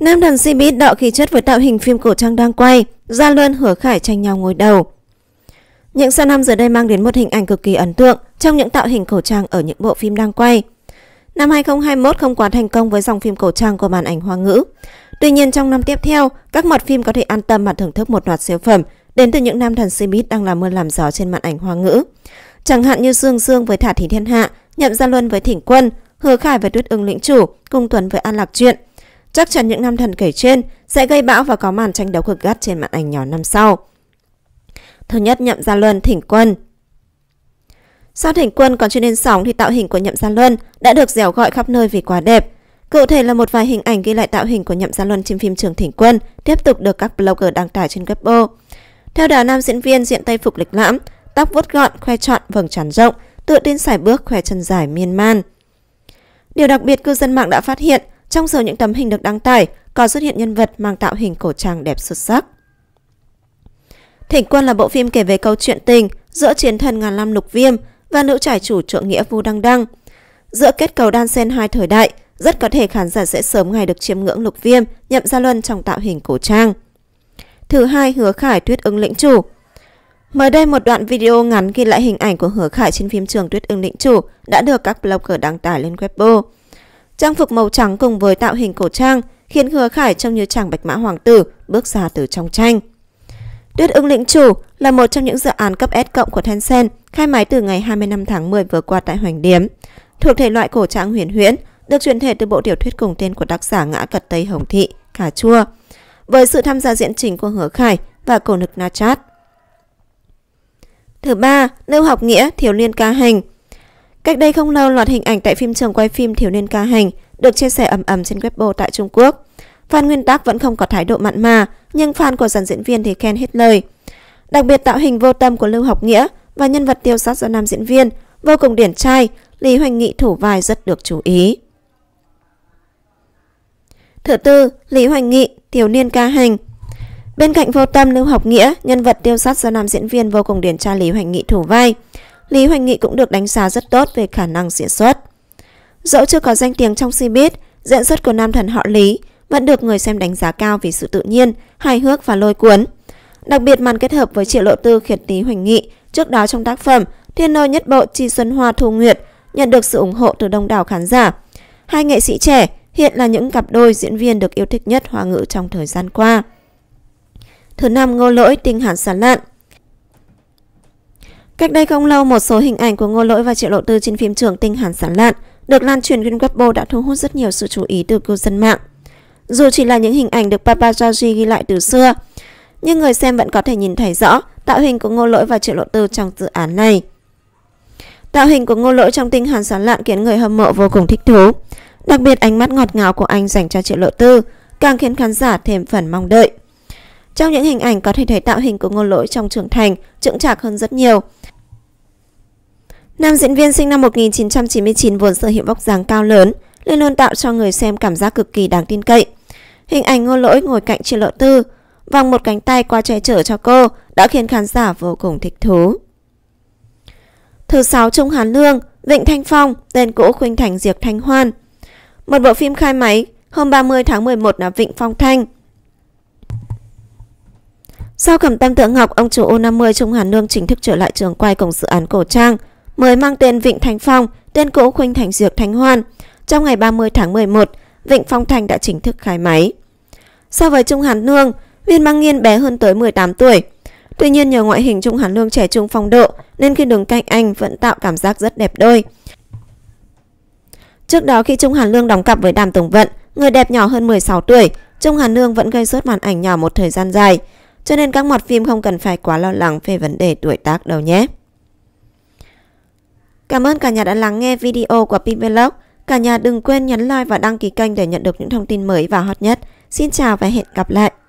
Nam thần si bít đọ khí chất với tạo hình phim cổ trang đang quay, Gia Luân hứa khải tranh nhau ngồi đầu. Những sao năm giờ đây mang đến một hình ảnh cực kỳ ấn tượng trong những tạo hình cổ trang ở những bộ phim đang quay. Năm 2021 không quá thành công với dòng phim cổ trang của màn ảnh hoa ngữ. Tuy nhiên trong năm tiếp theo, các mặt phim có thể an tâm mà thưởng thức một loạt siêu phẩm đến từ những nam thần Si Simit đang làm mưa làm gió trên màn ảnh hoa ngữ. Chẳng hạn như Dương Dương với Thả Thí Thiên Hạ, Nhậm Gia Luân với Thỉnh Quân, Hứa Khải với Tuyết Ưng Lĩnh Chủ, Cung Tuấn với An Lạc Truyện – Chắc chắn những nam thần kể trên sẽ gây bão và có màn tranh đấu cực gắt trên màn ảnh nhỏ năm sau. Thứ nhất Nhậm Gia Luân thỉnh quân Sau thỉnh quân còn chưa lên sóng thì tạo hình của Nhậm Gia Luân đã được dẻo gọi khắp nơi vì quá đẹp. Cụ thể là một vài hình ảnh ghi lại tạo hình của Nhậm Gia Luân trên phim Trường Thỉnh Quân tiếp tục được các blogger đăng tải trên Weibo. Theo đó, nam diễn viên diện tây phục lịch lãm, tóc vuốt gọn, khoe trọn, vầng trán rộng, tự tin sải bước, khoe chân dài miên man. Điều đặc biệt cư dân mạng đã phát hiện trong giờ những tấm hình được đăng tải, còn xuất hiện nhân vật mang tạo hình cổ trang đẹp xuất sắc. Thỉnh Quân là bộ phim kể về câu chuyện tình giữa chiến thần ngàn năm lục viêm và nữ trải chủ trượng nghĩa Vu Đăng Đăng. Giữa kết cầu đan xen hai thời đại, rất có thể khán giả sẽ sớm ngày được chiêm ngưỡng lục viêm nhậm gia luân trong tạo hình cổ trang. Thứ hai, Hứa Khải tuyết ưng lĩnh chủ. Mới đây một đoạn video ngắn ghi lại hình ảnh của Hứa Khải trên phim trường Tuyết Ưng Lĩnh Chủ đã được các blogger đăng tải lên Weibo. Trang phục màu trắng cùng với tạo hình cổ trang khiến Hứa Khải trông như chàng bạch mã hoàng tử bước ra từ trong tranh. Tuyết ưng lĩnh chủ là một trong những dự án cấp S cộng của Tencent khai máy từ ngày 25 tháng 10 vừa qua tại Hoành Điếm. Thuộc thể loại cổ trang huyền huyễn, được truyền thể từ bộ tiểu thuyết cùng tên của tác giả Ngã Cật Tây Hồng Thị, Cà Chua, với sự tham gia diễn trình của Hứa Khải và cổ nực Na Chát. Thứ ba, Lưu Học Nghĩa, Thiếu niên ca hành – Cách đây không lâu, loạt hình ảnh tại phim trường quay phim Thiếu niên ca hành được chia sẻ ầm ầm trên Weibo tại Trung Quốc. Phan Nguyên Tắc vẫn không có thái độ mặn mà, nhưng fan của dàn diễn viên thì khen hết lời. Đặc biệt tạo hình vô tâm của Lưu Học Nghĩa và nhân vật tiêu sát do nam diễn viên vô cùng điển trai, Lý Hoành Nghị thủ vai rất được chú ý. Thứ tư, Lý Hoành Nghị, thiếu niên ca hành. Bên cạnh vô tâm Lưu Học Nghĩa, nhân vật tiêu sát do nam diễn viên vô cùng điển trai Lý Hoành Nghị thủ vai. Lý Hoành Nghị cũng được đánh giá rất tốt về khả năng diễn xuất. Dẫu chưa có danh tiếng trong showbiz, diễn xuất của nam thần họ Lý vẫn được người xem đánh giá cao vì sự tự nhiên, hài hước và lôi cuốn. Đặc biệt màn kết hợp với Triệu Lộ Tư khiến Lý Hoành Nghị trước đó trong tác phẩm Thiên Nô nhất bộ Chi Xuân Hoa Thu Nguyệt nhận được sự ủng hộ từ đông đảo khán giả. Hai nghệ sĩ trẻ hiện là những cặp đôi diễn viên được yêu thích nhất hoa ngữ trong thời gian qua. Thứ năm Ngô Lỗi Tinh Hàn Sản Lạn Cách đây không lâu, một số hình ảnh của Ngô Lỗi và Triệu Lộ Tư trên phim trường Tinh Hàn Sản Lạn được lan truyền trên Weibo đã thu hút rất nhiều sự chú ý từ cư dân mạng. Dù chỉ là những hình ảnh được Papa paparazzi ghi lại từ xưa, nhưng người xem vẫn có thể nhìn thấy rõ tạo hình của Ngô Lỗi và Triệu Lộ Tư trong dự án này. Tạo hình của Ngô Lỗi trong Tinh Hàn Sản Lạn khiến người hâm mộ vô cùng thích thú. Đặc biệt ánh mắt ngọt ngào của anh dành cho Triệu Lộ Tư càng khiến khán giả thêm phần mong đợi. Trong những hình ảnh có thể thấy tạo hình của ngôn lỗi trong trưởng thành trưởng trạc hơn rất nhiều. Nam diễn viên sinh năm 1999 vốn sở hữu vóc dáng cao lớn, luôn luôn tạo cho người xem cảm giác cực kỳ đáng tin cậy. Hình ảnh ngôn lỗi ngồi cạnh triệu lộ tư, vòng một cánh tay qua che chở cho cô đã khiến khán giả vô cùng thích thú. Thứ sáu Trung Hán Lương, Vịnh Thanh Phong, tên cũ Khuynh Thành Diệp Thanh Hoan. Một bộ phim khai máy hôm 30 tháng 11 là Vịnh Phong Thanh, sau cầm tâm tượng học ông chủ U50 Trung Hàn Nương chính thức trở lại trường quay cùng dự án cổ trang, mới mang tên Vịnh Thành Phong, tên cũ Khuynh Thành Dược Thanh Hoan. Trong ngày 30 tháng 11, Vịnh Phong Thành đã chính thức khai máy. So với Trung Hàn Nương, Viên Băng Nghiên bé hơn tới 18 tuổi. Tuy nhiên nhờ ngoại hình Trung Hàn Nương trẻ trung phong độ nên khi đứng cạnh anh vẫn tạo cảm giác rất đẹp đôi. Trước đó khi Trung Hàn Lương đóng cặp với Đàm Tùng Vận, người đẹp nhỏ hơn 16 tuổi, Trung Hàn Nương vẫn gây sốt màn ảnh nhỏ một thời gian dài cho nên các mọt phim không cần phải quá lo lắng về vấn đề tuổi tác đâu nhé. Cảm ơn cả nhà đã lắng nghe video của Pimblog. Cả nhà đừng quên nhấn like và đăng ký kênh để nhận được những thông tin mới và hot nhất. Xin chào và hẹn gặp lại!